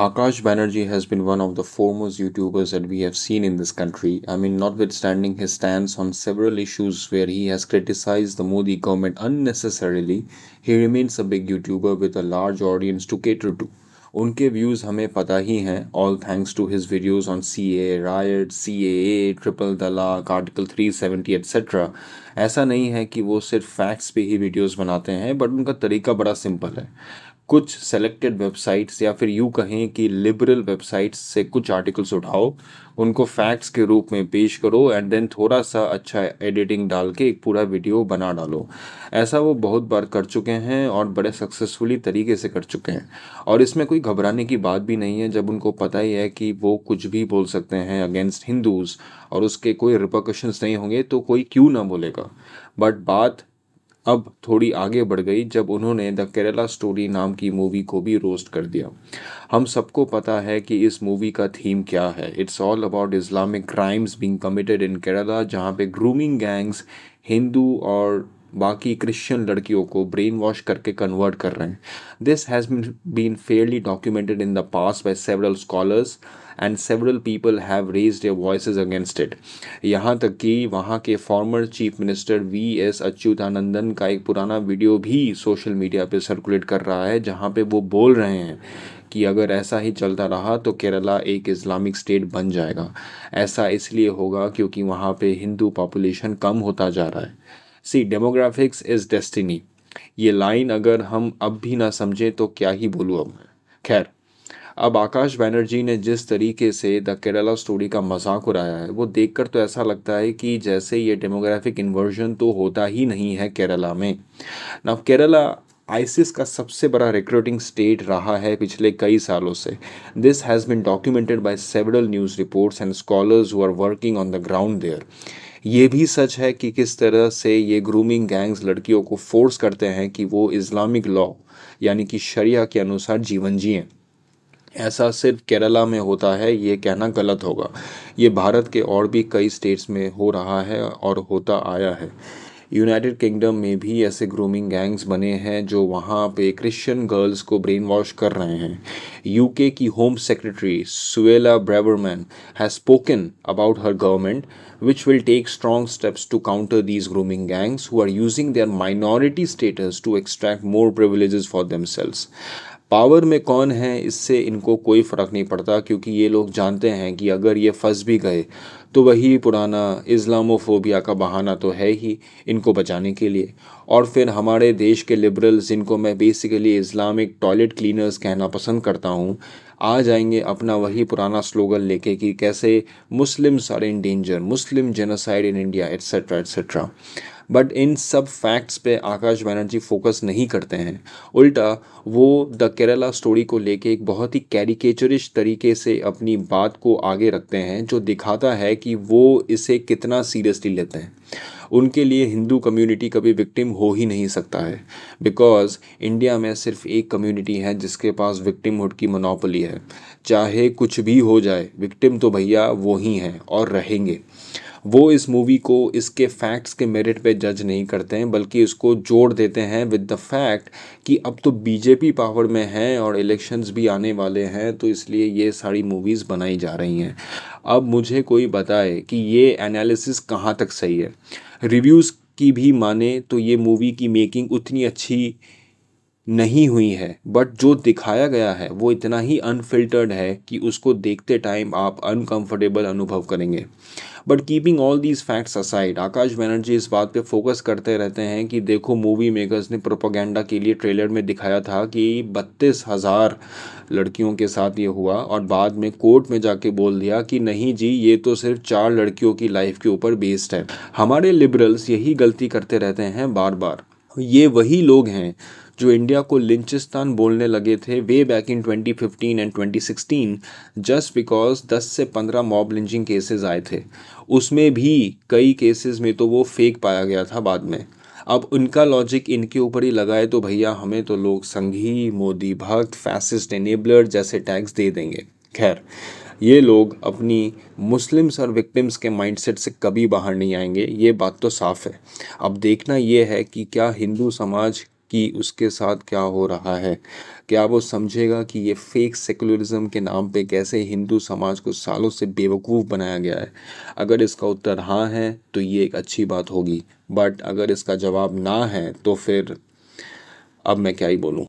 Akash Banerjee has been one of the foremost YouTubers that we have seen in this country. I mean, notwithstanding his stance on several issues where he has criticized the Modi government unnecessarily, he remains a big YouTuber with a large audience to cater to. उनके views हमें पता ही हैं all thanks to his videos on C A riot C A triple talaq article three seventy etcetera ऐसा नहीं है कि वो सिर्फ फैक्ट्स पे ही वीडियोस बनाते हैं बट उनका तरीका बड़ा सिंपल है कुछ सेलेक्टेड वेबसाइट्स या फिर यूँ कहें कि लिबरल वेबसाइट्स से कुछ आर्टिकल्स उठाओ उनको फैक्ट्स के रूप में पेश करो एंड देन थोड़ा सा अच्छा एडिटिंग डाल के एक पूरा वीडियो बना डालो ऐसा वो बहुत बार कर चुके हैं और बड़े सक्सेसफुली तरीके से कर चुके हैं और इसमें कोई घबराने की बात भी नहीं है जब उनको पता ही है कि वो कुछ भी बोल सकते हैं अगेंस्ट हिंदूज़ और उसके कोई रिपोकशंस नहीं होंगे तो कोई क्यों ना बोलेगा बट बात अब थोड़ी आगे बढ़ गई जब उन्होंने द केरला स्टोरी नाम की मूवी को भी रोस्ट कर दिया हम सबको पता है कि इस मूवी का थीम क्या है it's all about Islamic crimes being committed in Kerala जहाँ पे ग्रूमिंग गैंग्स हिंदू और बाकी क्रिश्चियन लड़कियों को ब्रेन वॉश करके कन्वर्ट कर रहे हैं this has been fairly documented in the past by several scholars and several people have raise their voice against it यहाँ तक कि वहाँ के former chief minister V S Achuthanandan का एक पुराना वीडियो भी सोशल मीडिया पर सर्कुलेट कर रहा है जहाँ पे वो बोल रहे हैं कि अगर ऐसा ही चलता रहा तो केरला एक इस्लामिक स्टेट बन जाएगा ऐसा इसलिए होगा क्योंकि वहाँ पे हिंदू पॉपुलेशन कम होता जा रहा है सी डेमोग्राफिक्स इज़ डेस्टिनी ये लाइन अगर हम अब भी ना समझें तो क्या ही बोलूँ अब मैं खैर अब आकाश बैनर्जी ने जिस तरीके से द केरला स्टोरी का मजाक उड़ाया है वो देखकर तो ऐसा लगता है कि जैसे ये डेमोग्राफिक इन्वर्जन तो होता ही नहीं है केरला में ना केरला आइसिस का सबसे बड़ा रिक्रूटिंग स्टेट रहा है पिछले कई सालों से this has been documented by several news reports and scholars who are working on the ground there ये भी सच है कि किस तरह से ये ग्रूमिंग गैंग्स लड़कियों को फोर्स करते हैं कि वो इस्लामिक लॉ यानी कि शरिया के अनुसार जीवन जिएँ ऐसा सिर्फ केरला में होता है ये कहना गलत होगा ये भारत के और भी कई स्टेट्स में हो रहा है और होता आया है यूनाइटेड किंगडम में भी ऐसे ग्रूमिंग गैंग्स बने हैं जो वहाँ पे क्रिश्चियन गर्ल्स को ब्रेन वॉश कर रहे हैं यूके की home secretary Suella Braverman has spoken about her government which will take strong steps to counter these grooming gangs who are using their minority status to extract more privilege for themselves power में कौन है इससे इनको कोई फ़र्क नहीं पड़ता क्योंकि ये लोग जानते हैं कि अगर ये फंस भी गए तो वही पुराना इस्लामोफोबिया का बहाना तो है ही इनको बचाने के लिए और फिर हमारे देश के लिबरल्स जिनको मैं बेसिकली इस्लामिक टॉयलेट क्लीनर्स कहना पसंद करता हूँ आ जाएंगे अपना वही पुराना स्लोगन लेके कि कैसे Muslims are in danger Muslim genocide in India etcetera etcetera but इन सब फैक्ट्स पे आकाश बैनर्जी फोकस नहीं करते हैं उल्टा वो द केरला स्टोरी को लेके एक बहुत ही कैरिकेचरिश तरीके से अपनी बात को आगे रखते हैं जो दिखाता है कि वो इसे कितना सीरियसली लेते हैं उनके लिए हिंदू कम्युनिटी कभी विक्टिम हो ही नहीं सकता है बिकॉज इंडिया में सिर्फ एक कम्युनिटी है जिसके पास विक्टिमहुड की मोनोपली है चाहे कुछ भी हो जाए विक्टिम तो भैया वो ही हैं और रहेंगे वो इस मूवी को इसके फैक्ट्स के मेरिट पे जज नहीं करते हैं बल्कि इसको जोड़ देते हैं विद द फैक्ट कि अब तो बीजेपी पावर में है और इलेक्शंस भी आने वाले हैं तो इसलिए ये सारी मूवीज़ बनाई जा रही हैं अब मुझे कोई बताए कि ये एनालिसिस कहाँ तक सही है रिव्यूज़ की भी माने तो ये मूवी की मेकिंग उतनी अच्छी नहीं हुई है बट जो दिखाया गया है वो इतना ही अनफिल्टर्ड है कि उसको देखते टाइम आप अनकंफर्टेबल अनुभव करेंगे but keeping all these facts aside Akash Banerjee इस बात पे फोकस करते रहते हैं कि देखो मूवी मेकर्स ने प्रोपोगेंडा के लिए ट्रेलर में दिखाया था कि बत्तीस हज़ार लड़कियों के साथ ये हुआ और बाद में कोर्ट में जाके बोल दिया कि नहीं जी ये तो सिर्फ चार लड़कियों की लाइफ के ऊपर बेस्ड है हमारे लिबरल्स यही गलती करते रहते हैं बार बार ये वही लोग हैं जो इंडिया को लिंचिस्तान बोलने लगे थे way back in 2015 and 2016 just because 10 से 15 मॉब लिंचिंग केसेस आए थे उसमें भी कई केसेस में तो वो फेक पाया गया था बाद में अब उनका लॉजिक इनके ऊपर ही लगाए तो भैया हमें तो लोग संघी मोदी भक्त फैसिस्ट एनेबलर जैसे टैक्स दे देंगे खैर ये लोग अपनी मुस्लिम्स और विक्टिम्स के माइंडसेट से कभी बाहर नहीं आएंगे ये बात तो साफ़ है अब देखना ये है कि क्या हिंदू समाज कि उसके साथ क्या हो रहा है क्या वो समझेगा कि ये फेक सेकुलरिज्म के नाम पे कैसे हिंदू समाज को सालों से बेवकूफ़ बनाया गया है अगर इसका उत्तर हाँ है तो ये एक अच्छी बात होगी बट अगर इसका जवाब ना है तो फिर अब मैं क्या ही बोलूँ